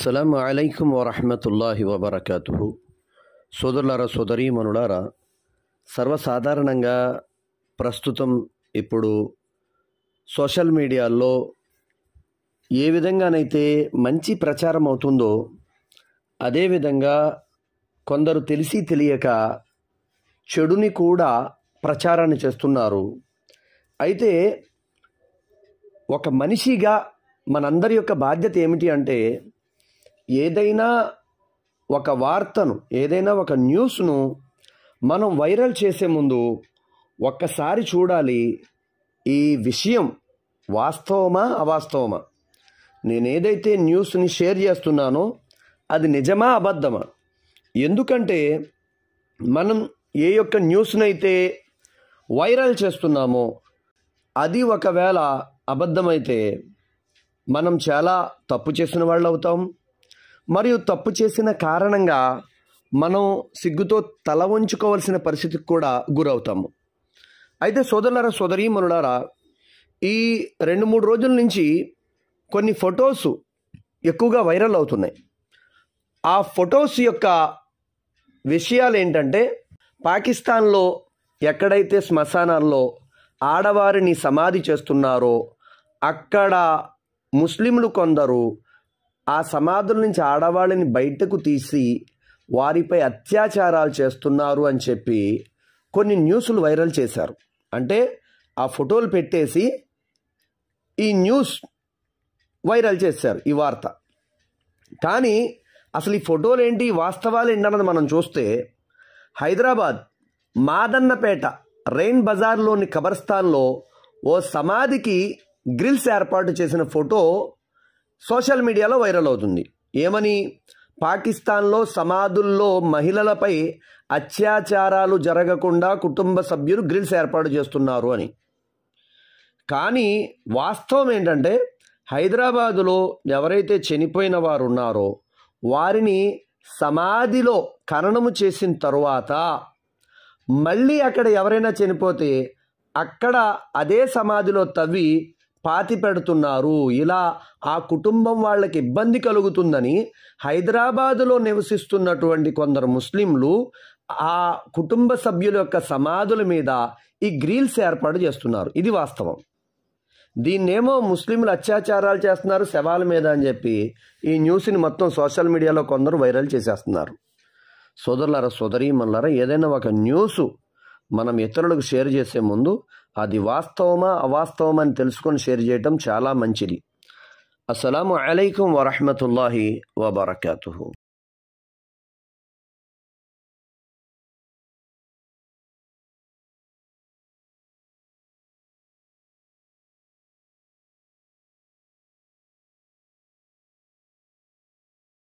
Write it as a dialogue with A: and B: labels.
A: అస్సలం అలైకుం వరహమతుల్లాహి వబర్కతు సోదరులారా మనులారా సర్వసాధారణంగా ప్రస్తుతం ఇప్పుడు సోషల్ మీడియాలో ఏ విధంగానైతే మంచి ప్రచారం అవుతుందో అదేవిధంగా కొందరు తెలిసి తెలియక చెడుని కూడా ప్రచారాన్ని చేస్తున్నారు అయితే ఒక మనిషిగా మనందరి యొక్క బాధ్యత ఏమిటి అంటే ఏదైనా ఒక వార్తను ఏదైనా ఒక న్యూస్ను మనం వైరల్ చేసే ముందు ఒక్కసారి చూడాలి ఈ విషయం వాస్తవమా అవాస్తవమా నేనేదైతే న్యూస్ని షేర్ చేస్తున్నానో అది నిజమా అబద్ధమా ఎందుకంటే మనం ఏ యొక్క న్యూస్నైతే వైరల్ చేస్తున్నామో అది ఒకవేళ అబద్ధమైతే మనం చాలా తప్పు చేసిన వాళ్ళు అవుతాం మరియు తప్పు చేసిన కారణంగా మనం సిగ్గుతో తల ఉంచుకోవలసిన పరిస్థితికి కూడా గురవుతాము అయితే సోదరులారా మనులారా ఈ రెండు మూడు రోజుల నుంచి కొన్ని ఫొటోస్ ఎక్కువగా వైరల్ అవుతున్నాయి ఆ ఫొటోస్ యొక్క విషయాలు ఏంటంటే పాకిస్తాన్లో ఎక్కడైతే శ్మశానాల్లో ఆడవారిని సమాధి చేస్తున్నారో అక్కడ ముస్లింలు కొందరు ఆ సమాధుల నుంచి ఆడవాళ్ళని బయటకు తీసి వారిపై అత్యాచారాలు చేస్తున్నారు అని చెప్పి కొన్ని న్యూస్లు వైరల్ చేశారు అంటే ఆ ఫోటోలు పెట్టేసి ఈ న్యూస్ వైరల్ చేశారు ఈ వార్త కానీ అసలు ఈ ఫోటోలు ఏంటి వాస్తవాలు ఏంటన్నది మనం చూస్తే హైదరాబాద్ మాదన్నపేట రెయిన్ బజార్లోని కబర్స్థాన్లో ఓ సమాధికి గ్రిల్స్ ఏర్పాటు చేసిన ఫోటో సోషల్ మీడియాలో వైరల్ అవుతుంది ఏమని పాకిస్తాన్లో సమాధుల్లో మహిళలపై అత్యాచారాలు జరగకుండా కుటుంబ సభ్యులు గ్రిల్స్ ఏర్పాటు చేస్తున్నారు అని కానీ వాస్తవం ఏంటంటే హైదరాబాదులో ఎవరైతే చనిపోయిన వారు ఉన్నారో వారిని సమాధిలో ఖననము చేసిన తరువాత మళ్ళీ అక్కడ ఎవరైనా చనిపోతే అక్కడ అదే సమాధిలో తవ్వి పాతి పెడుతున్నారు ఇలా ఆ కుటుంబం వాళ్ళకి ఇబ్బంది కలుగుతుందని హైదరాబాదులో నివసిస్తున్నటువంటి కొందరు ముస్లింలు ఆ కుటుంబ సభ్యుల యొక్క సమాధుల మీద ఈ గ్రిల్స్ ఏర్పాటు చేస్తున్నారు ఇది వాస్తవం దీన్నేమో ముస్లింలు అత్యాచారాలు చేస్తున్నారు శవాల మీద అని చెప్పి ఈ న్యూస్ని మొత్తం సోషల్ మీడియాలో కొందరు వైరల్ చేసేస్తున్నారు సోదరులారా సోదరి మనలారా ఏదైనా ఒక న్యూస్ మనం ఇతరులకు షేర్ చేసే ముందు అది వాస్తవమా అవాస్తవమా అని తెలుసుకొని షేర్ చేయటం చాలా మంచిది అస్సలం అలైకం వరహమతుల్లాహి వబర్కూ